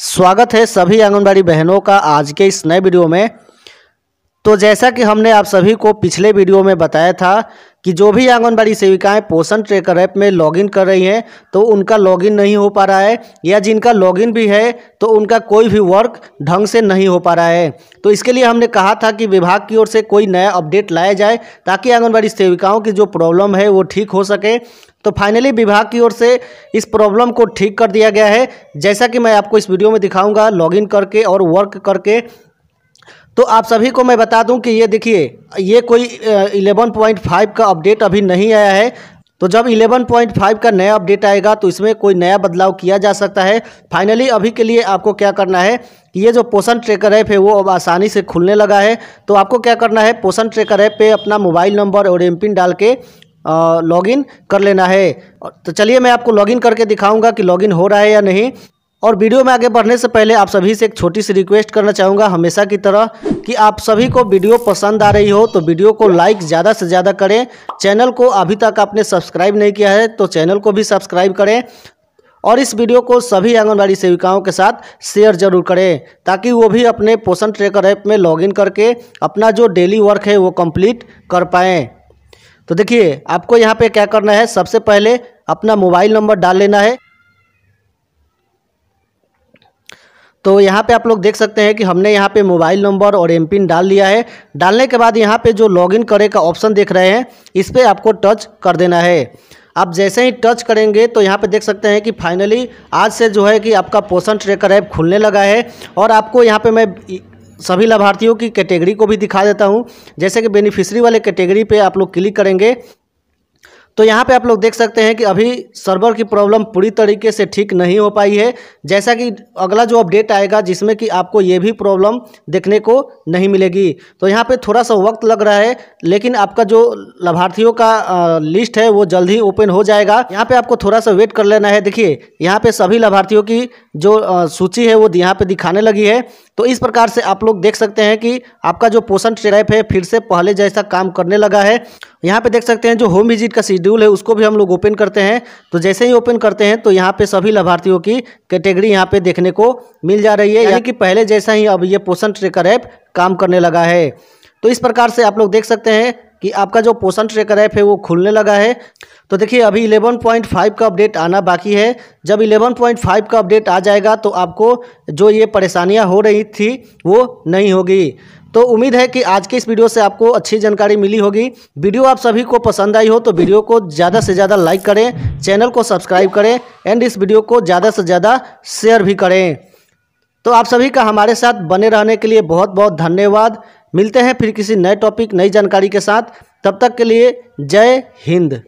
स्वागत है सभी आंगनबाड़ी बहनों का आज के इस नए वीडियो में तो जैसा कि हमने आप सभी को पिछले वीडियो में बताया था कि जो भी आंगनबाड़ी सेविकाएं पोषण ट्रेकर ऐप में लॉगिन कर रही हैं तो उनका लॉगिन नहीं हो पा रहा है या जिनका लॉगिन भी है तो उनका कोई भी वर्क ढंग से नहीं हो पा रहा है तो इसके लिए हमने कहा था कि विभाग की ओर से कोई नया अपडेट लाया जाए ताकि आंगनबाड़ी सेविकाओं की जो प्रॉब्लम है वो ठीक हो सके तो फाइनली विभाग की ओर से इस प्रॉब्लम को ठीक कर दिया गया है जैसा कि मैं आपको इस वीडियो में दिखाऊंगा लॉगिन करके और वर्क करके तो आप सभी को मैं बता दूं कि ये देखिए ये कोई इलेवन पॉइंट फाइव का अपडेट अभी नहीं आया है तो जब 11.5 का नया अपडेट आएगा तो इसमें कोई नया बदलाव किया जा सकता है फाइनली अभी के लिए आपको क्या करना है कि ये जो पोषण ट्रेकर ऐप है वो अब आसानी से खुलने लगा है तो आपको क्या करना है पोषण ट्रेकर ऐप पे अपना मोबाइल नंबर और एम पिन डाल के लॉगिन कर लेना है तो चलिए मैं आपको लॉगिन करके दिखाऊंगा कि लॉगिन हो रहा है या नहीं और वीडियो में आगे बढ़ने से पहले आप सभी से एक छोटी सी रिक्वेस्ट करना चाहूँगा हमेशा की तरह कि आप सभी को वीडियो पसंद आ रही हो तो वीडियो को लाइक ज़्यादा से ज़्यादा करें चैनल को अभी तक आपने सब्सक्राइब नहीं किया है तो चैनल को भी सब्सक्राइब करें और इस वीडियो को सभी आंगनबाड़ी सेविकाओं के साथ शेयर जरूर करें ताकि वो भी अपने पोषण ट्रेकर ऐप में लॉगिन करके अपना जो डेली वर्क है वो कंप्लीट कर पाएँ तो देखिए आपको यहाँ पे क्या करना है सबसे पहले अपना मोबाइल नंबर डाल लेना है तो यहाँ पे आप लोग देख सकते हैं कि हमने यहाँ पे मोबाइल नंबर और एम पिन डाल लिया है डालने के बाद यहाँ पे जो लॉगिन करे का ऑप्शन देख रहे हैं इस पर आपको टच कर देना है आप जैसे ही टच करेंगे तो यहाँ पे देख सकते हैं कि फाइनली आज से जो है कि आपका पोषण ट्रेकर ऐप खुलने लगा है और आपको यहाँ पर मैं सभी लाभार्थियों की कैटेगरी को भी दिखा देता हूँ जैसे कि बेनिफिशरी वाले कैटेगरी पर आप लोग क्लिक करेंगे तो यहाँ पे आप लोग देख सकते हैं कि अभी सर्वर की प्रॉब्लम पूरी तरीके से ठीक नहीं हो पाई है जैसा कि अगला जो अपडेट आएगा जिसमें कि आपको ये भी प्रॉब्लम देखने को नहीं मिलेगी तो यहाँ पे थोड़ा सा वक्त लग रहा है लेकिन आपका जो लाभार्थियों का लिस्ट है वो जल्द ही ओपन हो जाएगा यहाँ पर आपको थोड़ा सा वेट कर लेना है देखिए यहाँ पर सभी लाभार्थियों की जो सूची है वो यहाँ पर दिखाने लगी है तो इस प्रकार से आप लोग देख सकते हैं कि आपका जो पोषण ट्रैप है फिर से पहले जैसा काम करने लगा है यहाँ पे देख सकते हैं जो होम विजिट का शेड्यूल है उसको भी हम लोग ओपन करते हैं तो जैसे ही ओपन करते हैं तो यहाँ पे सभी लाभार्थियों की कैटेगरी यहाँ पे देखने को मिल जा रही है यानी कि पहले जैसा ही अब ये पोषण ट्रेकर ऐप काम करने लगा है तो इस प्रकार से आप लोग देख सकते हैं कि आपका जो पोषण ट्रेकर ऐप है वो खुलने लगा है तो देखिए अभी 11.5 का अपडेट आना बाकी है जब 11.5 का अपडेट आ जाएगा तो आपको जो ये परेशानियां हो रही थी वो नहीं होगी तो उम्मीद है कि आज के इस वीडियो से आपको अच्छी जानकारी मिली होगी वीडियो आप सभी को पसंद आई हो तो वीडियो को ज़्यादा से ज़्यादा लाइक करें चैनल को सब्सक्राइब करें एंड इस वीडियो को ज़्यादा से ज़्यादा शेयर भी करें तो आप सभी का हमारे साथ बने रहने के लिए बहुत बहुत धन्यवाद मिलते हैं फिर किसी नए टॉपिक नई जानकारी के साथ तब तक के लिए जय हिंद